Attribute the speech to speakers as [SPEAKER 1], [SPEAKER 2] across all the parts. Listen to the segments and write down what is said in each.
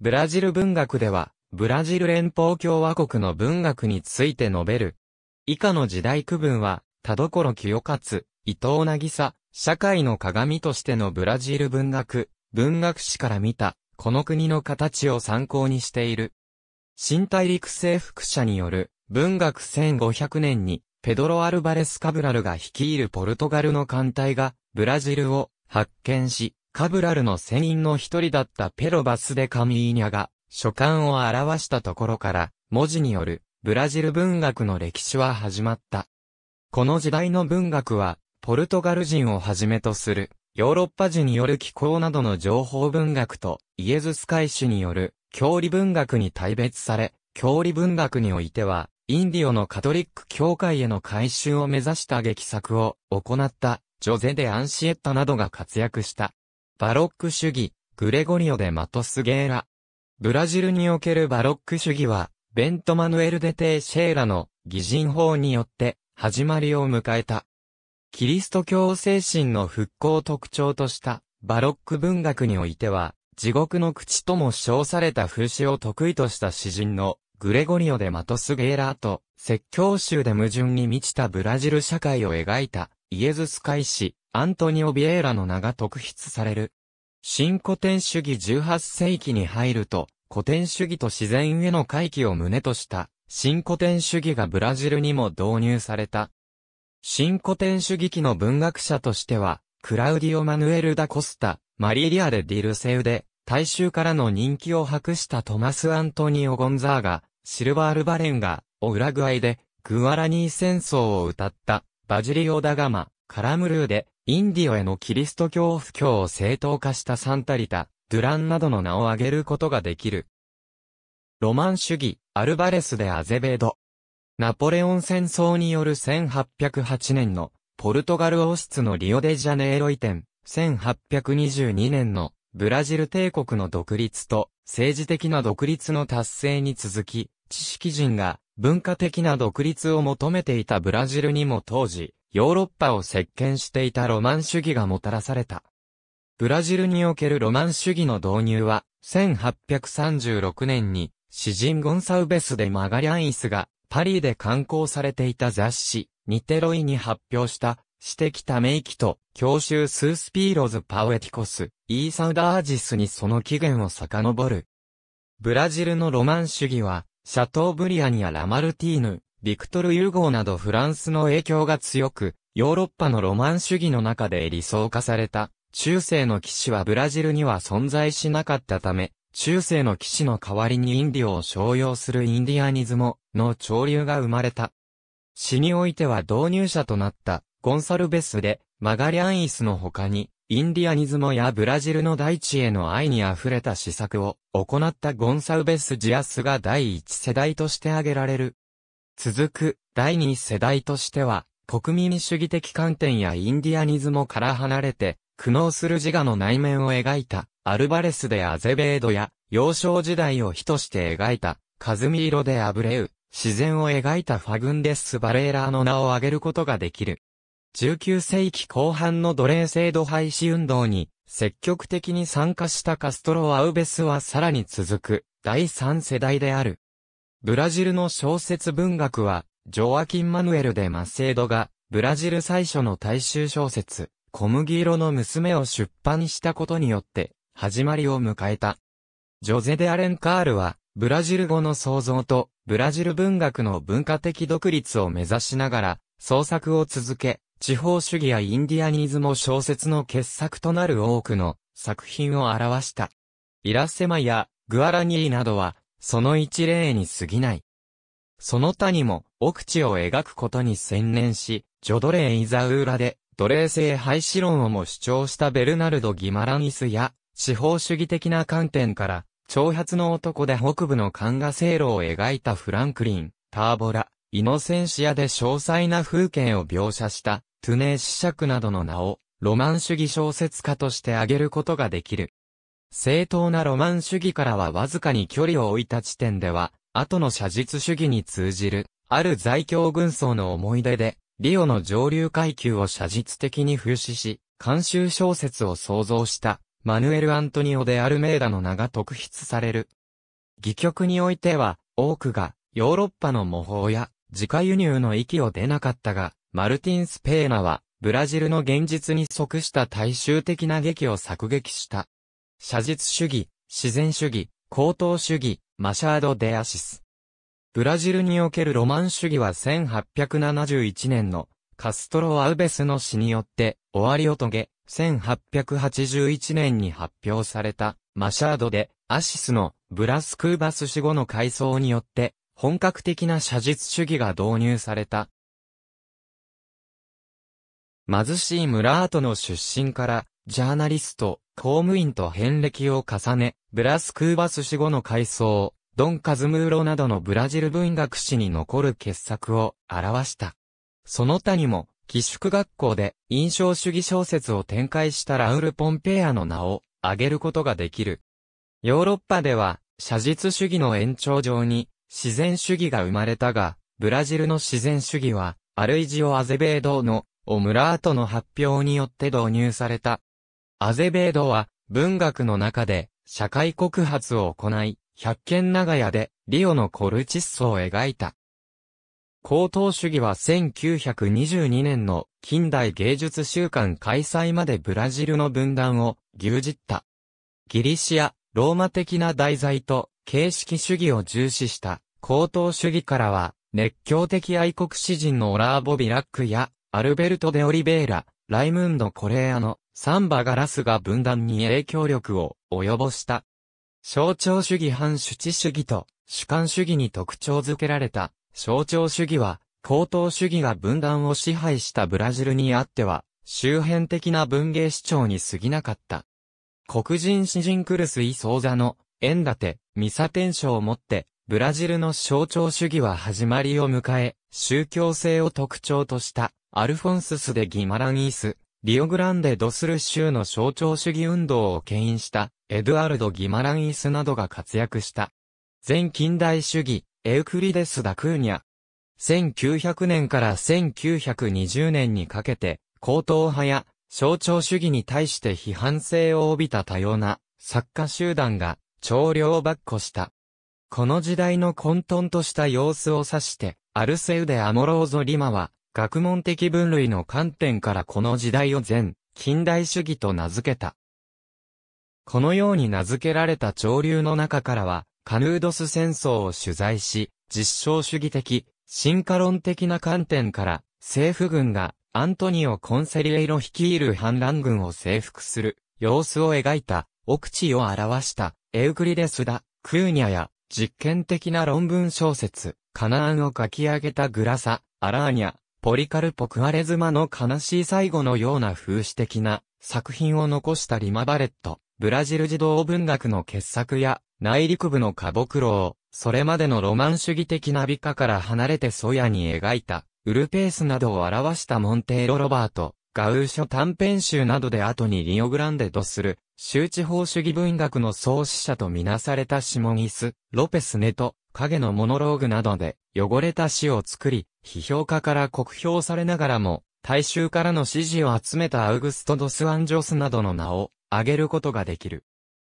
[SPEAKER 1] ブラジル文学では、ブラジル連邦共和国の文学について述べる。以下の時代区分は、田所清勝、伊藤渚、社会の鏡としてのブラジル文学、文学史から見た、この国の形を参考にしている。新大陸征服者による、文学1500年に、ペドロ・アルバレス・カブラルが率いるポルトガルの艦隊が、ブラジルを発見し、カブラルの船員の一人だったペロバスでカミーニャが、書簡を表したところから、文字による、ブラジル文学の歴史は始まった。この時代の文学は、ポルトガル人をはじめとする、ヨーロッパ人による気候などの情報文学と、イエズス会誌による、教理文学に大別され、教理文学においては、インディオのカトリック教会への改修を目指した劇作を行った、ジョゼ・デ・アンシエッタなどが活躍した。バロック主義、グレゴリオ・デ・マトス・ゲーラ。ブラジルにおけるバロック主義は、ベント・マヌエル・デ・テー・シェーラの擬人法によって始まりを迎えた。キリスト教精神の復興を特徴としたバロック文学においては、地獄の口とも称された風刺を得意とした詩人のグレゴリオ・デ・マトス・ゲーラーと説教集で矛盾に満ちたブラジル社会を描いたイエズス会士、アントニオ・ビエーラの名が特筆される。新古典主義18世紀に入ると、古典主義と自然への回帰を旨とした、新古典主義がブラジルにも導入された。新古典主義期の文学者としては、クラウディオ・マヌエル・ダ・コスタ、マリリア・レ・ディルセウで、大衆からの人気を博したトマス・アントニオ・ゴンザーガ、シルバール・バレンガ、オ・ウラグアイで、グアラニー戦争を歌った。バジリオ・ダガマ、カラムルーで、インディオへのキリスト教布教を正当化したサンタリタ、ドゥランなどの名を挙げることができる。ロマン主義、アルバレスでアゼベード。ナポレオン戦争による1808年のポルトガル王室のリオデジャネイロ移転、1822年のブラジル帝国の独立と政治的な独立の達成に続き、知識人が文化的な独立を求めていたブラジルにも当時、ヨーロッパを席巻していたロマン主義がもたらされた。ブラジルにおけるロマン主義の導入は、1836年に、詩人ゴンサウベスでマガリャンイスが、パリで刊行されていた雑誌、ニテロイに発表した、詩的ため息と、教習スースピーロズ・パウエティコス、イーサウダージスにその起源を遡る。ブラジルのロマン主義は、シャトーブリアンやラマルティーヌ、ビクトル・ユーゴーなどフランスの影響が強く、ヨーロッパのロマン主義の中で理想化された、中世の騎士はブラジルには存在しなかったため、中世の騎士の代わりにインディオを商用するインディアニズモの潮流が生まれた。詩においては導入者となったゴンサルベスでマガリアンイスの他にインディアニズムやブラジルの大地への愛に溢れた施策を行ったゴンサウベス・ジアスが第一世代として挙げられる。続く第二世代としては、国民主義的観点やインディアニズムから離れて、苦悩する自我の内面を描いた、アルバレスでアゼベードや、幼少時代を火として描いた、カズミ色でアブレウ、自然を描いたファグンデス・バレーラーの名を挙げることができる。19世紀後半の奴隷制度廃止運動に積極的に参加したカストロ・アウベスはさらに続く第3世代である。ブラジルの小説文学は、ジョアキン・マヌエル・デ・マセードが、ブラジル最初の大衆小説、小麦色の娘を出版したことによって、始まりを迎えた。ジョゼ・デ・アレン・カールは、ブラジル語の創造と、ブラジル文学の文化的独立を目指しながら、創作を続け、地方主義やインディアニズも小説の傑作となる多くの作品を表した。イラセマやグアラニーなどは、その一例に過ぎない。その他にも、奥地を描くことに専念し、ジョドレイザウーラで、奴隷制廃止論をも主張したベルナルド・ギマラニスや、地方主義的な観点から、長髪の男で北部のカンガセーロを描いたフランクリン、ターボラ、イノセンシアで詳細な風景を描写した、トゥネー子クなどの名を、ロマン主義小説家として挙げることができる。正当なロマン主義からはわずかに距離を置いた地点では、後の写実主義に通じる、ある在京軍曹の思い出で、リオの上流階級を写実的に風刺し、監修小説を創造した、マヌエル・アントニオ・デ・アルメーダの名が特筆される。戯曲においては、多くが、ヨーロッパの模倣や、自家輸入の域を出なかったが、マルティン・スペーナは、ブラジルの現実に即した大衆的な劇を作劇した。写実主義、自然主義、高等主義、マシャード・デ・アシス。ブラジルにおけるロマン主義は1871年のカストロ・アウベスの死によって終わりを遂げ、1881年に発表されたマシャード・デ・アシスのブラス・クーバス死後の回想によって本格的な写実主義が導入された。貧しい村跡の出身から、ジャーナリスト、公務員と遍歴を重ね、ブラスクーバス死後の回想、ドン・カズムーロなどのブラジル文学史に残る傑作を表した。その他にも、寄宿学校で印象主義小説を展開したラウル・ポンペアの名を挙げることができる。ヨーロッパでは、写実主義の延長上に、自然主義が生まれたが、ブラジルの自然主義は、アルイジオ・アゼベードの、オムラートの発表によって導入された。アゼベードは、文学の中で、社会告発を行い、百軒長屋で、リオのコルチッソを描いた。高等主義は1922年の近代芸術週間開催までブラジルの分断を牛耳った。ギリシア、ローマ的な題材と形式主義を重視した高等主義からは、熱狂的愛国詩人のオラーボ・ビラックや、アルベルト・デ・オリベイラ、ライムンド・コレアのサンバ・ガラスが分断に影響力を及ぼした。象徴主義反主治主義と主観主義に特徴づけられた象徴主義は、高等主義が分断を支配したブラジルにあっては、周辺的な文芸主張に過ぎなかった。黒人詩人クルス・イ・ソーザのンダて、ミサテンンをもって、ブラジルの象徴主義は始まりを迎え、宗教性を特徴とした、アルフォンススでギマランース、リオグランデドスル州の象徴主義運動を牽引した、エドアルド・ギマランースなどが活躍した。前近代主義、エウクリデス・ダクーニャ。1900年から1920年にかけて、高等派や象徴主義に対して批判性を帯びた多様な作家集団が長領ばっこした。この時代の混沌とした様子を指して、アルセウデ・アモローゾ・リマは、学問的分類の観点からこの時代を全、近代主義と名付けた。このように名付けられた潮流の中からは、カヌードス戦争を取材し、実証主義的、進化論的な観点から、政府軍がアントニオ・コンセリエイロ率いる反乱軍を征服する様子を描いた、奥地を表したエウクリデスだ、クーニャや、実験的な論文小説、カナーンを書き上げたグラサ、アラーニャ、ポリカルポ・クアレズマの悲しい最後のような風刺的な作品を残したリマ・バレット、ブラジル児童文学の傑作や、内陸部のカボクロを、それまでのロマン主義的な美化から離れてソヤに描いた、ウルペースなどを表したモンテーロ・ロバート、ガウーショ短編集などで後にリオグランデとする、周知法主義文学の創始者とみなされたシモギス、ロペスネト、影のモノローグなどで汚れた詩を作り、批評家から酷評されながらも、大衆からの支持を集めたアウグスト・ドス・アンジョスなどの名を挙げることができる。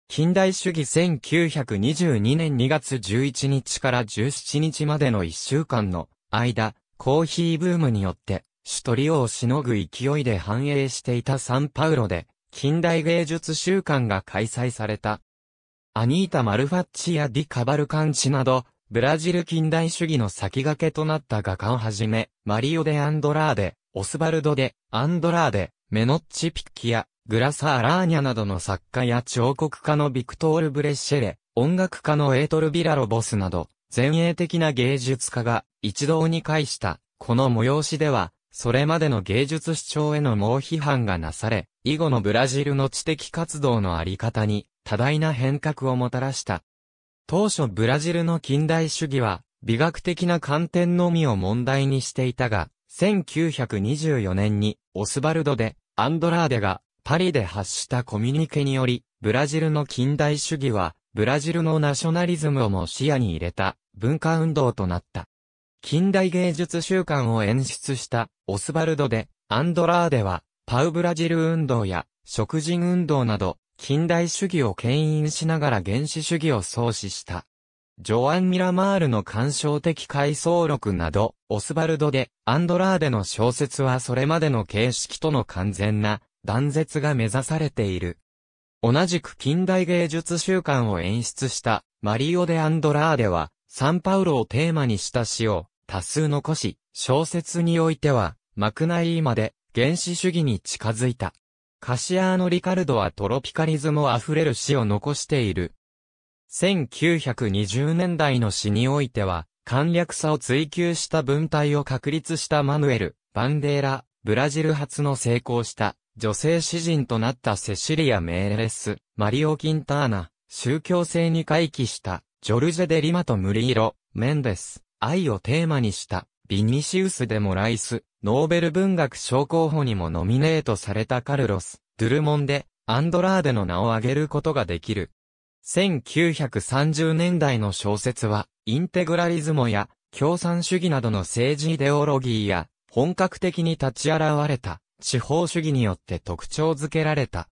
[SPEAKER 1] 近代主義1922年2月11日から17日までの1週間の間、コーヒーブームによって、首都リオをしのぐ勢いで繁栄していたサンパウロで、近代芸術週間が開催された。アニータ・マルファッチやディ・カバルカンチなど、ブラジル近代主義の先駆けとなった画家をはじめ、マリオ・デ・アンドラーデ、オスバルド・デ・アンドラーデ、メノッチ・ピッキア、グラサー・ラーニャなどの作家や彫刻家のビクトール・ブレッシェレ、音楽家のエートル・ビラロボスなど、前衛的な芸術家が一堂に会した、この催しでは、それまでの芸術主張への猛批判がなされ、以後のブラジルの知的活動のあり方に多大な変革をもたらした。当初ブラジルの近代主義は美学的な観点のみを問題にしていたが、1924年にオスバルド・でアンドラーデがパリで発したコミュニケにより、ブラジルの近代主義はブラジルのナショナリズムをも視野に入れた文化運動となった。近代芸術週慣を演出したオスバルドで、アンドラーデは、パウブラジル運動や、食人運動など、近代主義を牽引しながら原始主義を創始した。ジョアン・ミラマールの感傷的回想録など、オスバルドで、アンドラーデの小説はそれまでの形式との完全な断絶が目指されている。同じく近代芸術週慣を演出したマリオ・デ・アンドラーデは、サンパウロをテーマにした詩を多数残し、小説においては、マクナイーまで原始主義に近づいた。カシアーノ・リカルドはトロピカリズム溢れる詩を残している。1920年代の詩においては、簡略さを追求した文体を確立したマヌエル、バンデーラ、ブラジル初の成功した女性詩人となったセシリア・メーレス、マリオ・キンターナ、宗教性に回帰したジョルジェ・デリマとムリーロ、メンデス、愛をテーマにした、ビニシウス・デ・モライス、ノーベル文学賞候補にもノミネートされたカルロス、ドゥルモンデ、アンドラーデの名を挙げることができる。1930年代の小説は、インテグラリズムや共産主義などの政治イデオロギーや、本格的に立ち現れた、地方主義によって特徴づけられた。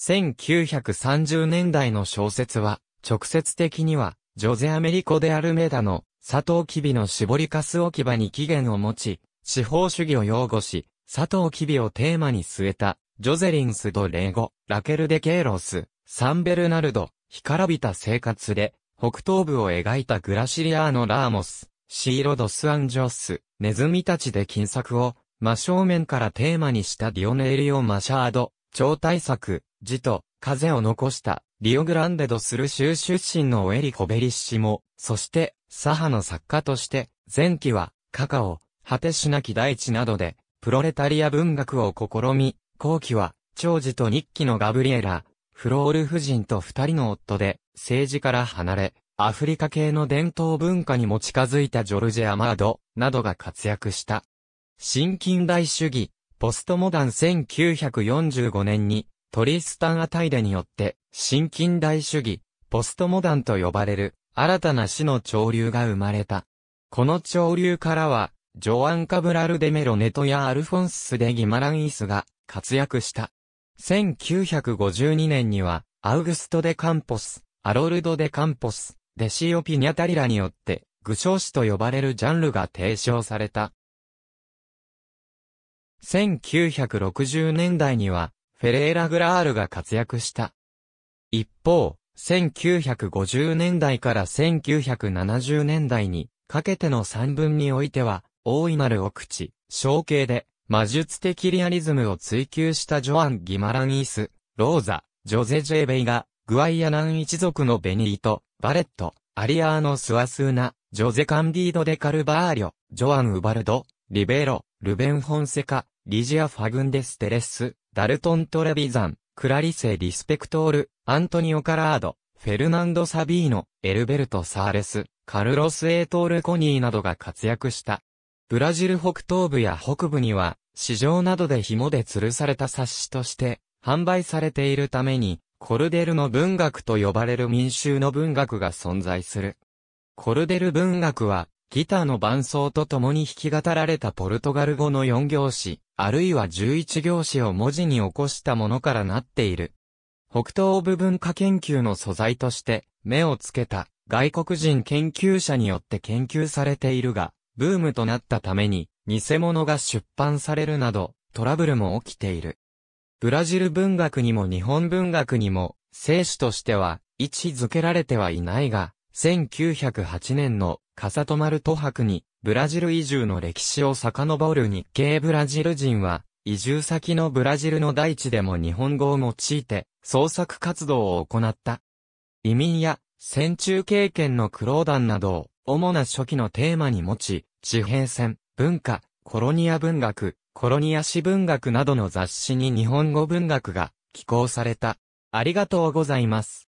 [SPEAKER 1] 1930年代の小説は、直接的には、ジョゼ・アメリコ・デ・アルメダのサトウキビの絞りかす置き場に起源を持ち、司法主義を擁護し、サトウキビをテーマに据えた、ジョゼリンス・ド・レゴ、ラケル・デ・ケーロス、サンベルナルド、干からびた生活で、北東部を描いたグラシリアーノ・ラーモス、シーロ・ドス・アンジョス、ネズミたちで金作を、真正面からテーマにしたディオネリオ・マシャード、超大作、ジト、風を残した、リオグランデドする州出身のエリ・コベリッシも、そして、左派の作家として、前期は、カカオ、果てしなき大地などで、プロレタリア文学を試み、後期は、長寿と日記のガブリエラ、フロール夫人と二人の夫で、政治から離れ、アフリカ系の伝統文化にも近づいたジョルジェ・アマード、などが活躍した。新近代主義、ポストモダン1945年に、トリスタン・アタイデによって、新近代主義、ポストモダンと呼ばれる、新たな死の潮流が生まれた。この潮流からは、ジョアン・カブラル・デ・メロネトやアルフォンス・デ・ギマランイスが活躍した。1952年には、アウグスト・デ・カンポス、アロルド・デ・カンポス、デシオ・ピニャタリラによって、具象詩と呼ばれるジャンルが提唱された。1960年代には、フェレーラ・グラールが活躍した。一方、1950年代から1970年代にかけての三文においては、大いなる奥地、象形で、魔術的リアリズムを追求したジョアン・ギマランイス、ローザ、ジョゼ・ジェーベイが、グアイアナン一族のベニート、バレット、アリアーノ・スワスーナ、ジョゼ・カンディード・デ・カルバーリョ、ジョアン・ウバルド、リベロ、ルベン・ホンセカ、リジア・ファグンデス・テレス、ダルトン・トレビザン、クラリセ・リスペクトール、アントニオ・カラード、フェルナンド・サビーノ、エルベルト・サーレス、カルロス・エートール・コニーなどが活躍した。ブラジル北東部や北部には、市場などで紐で吊るされた冊子として、販売されているために、コルデルの文学と呼ばれる民衆の文学が存在する。コルデル文学は、ギターの伴奏と共に弾き語られたポルトガル語の4行詞、あるいは11行詞を文字に起こしたものからなっている。北東部文化研究の素材として、目をつけた外国人研究者によって研究されているが、ブームとなったために、偽物が出版されるなど、トラブルも起きている。ブラジル文学にも日本文学にも、聖史としては、位置づけられてはいないが、1908年の、笠戸丸都博に、ブラジル移住の歴史を遡る日系ブラジル人は、移住先のブラジルの大地でも日本語を用いて、創作活動を行った。移民や、戦中経験の苦労団などを、主な初期のテーマに持ち、地平線、文化、コロニア文学、コロニア史文学などの雑誌に日本語文学が寄稿された。ありがとうございます。